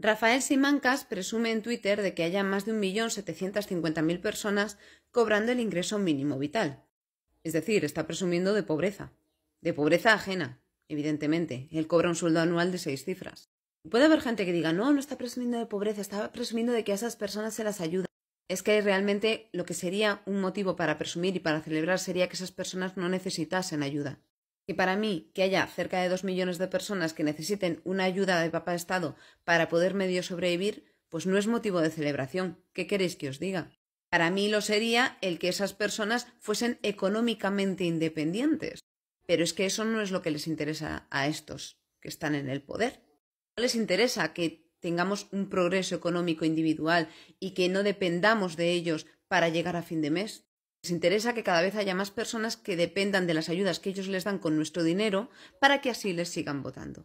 Rafael Simancas presume en Twitter de que haya más de 1.750.000 personas cobrando el ingreso mínimo vital. Es decir, está presumiendo de pobreza. De pobreza ajena, evidentemente. Él cobra un sueldo anual de seis cifras. Puede haber gente que diga, no, no está presumiendo de pobreza, está presumiendo de que a esas personas se las ayuda. Es que realmente lo que sería un motivo para presumir y para celebrar sería que esas personas no necesitasen ayuda que para mí que haya cerca de dos millones de personas que necesiten una ayuda de papá Estado para poder medio sobrevivir, pues no es motivo de celebración. ¿Qué queréis que os diga? Para mí lo sería el que esas personas fuesen económicamente independientes. Pero es que eso no es lo que les interesa a estos que están en el poder. No les interesa que tengamos un progreso económico individual y que no dependamos de ellos para llegar a fin de mes. Les interesa que cada vez haya más personas que dependan de las ayudas que ellos les dan con nuestro dinero para que así les sigan votando.